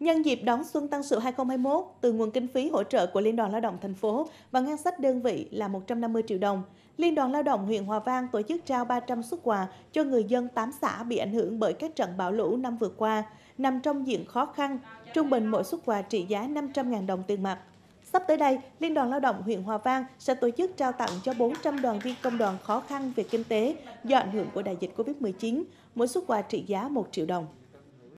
Nhân dịp đón xuân Tân Sửu 2021, từ nguồn kinh phí hỗ trợ của Liên đoàn Lao động thành phố và ngân sách đơn vị là 150 triệu đồng, Liên đoàn Lao động huyện Hòa Vang tổ chức trao 300 xuất quà cho người dân 8 xã bị ảnh hưởng bởi các trận bão lũ năm vừa qua, nằm trong diện khó khăn, trung bình mỗi xuất quà trị giá 500.000 đồng tiền mặt. Sắp tới đây, Liên đoàn Lao động huyện Hòa Vang sẽ tổ chức trao tặng cho 400 đoàn viên công đoàn khó khăn về kinh tế do ảnh hưởng của đại dịch Covid-19, mỗi xuất quà trị giá 1 triệu đồng.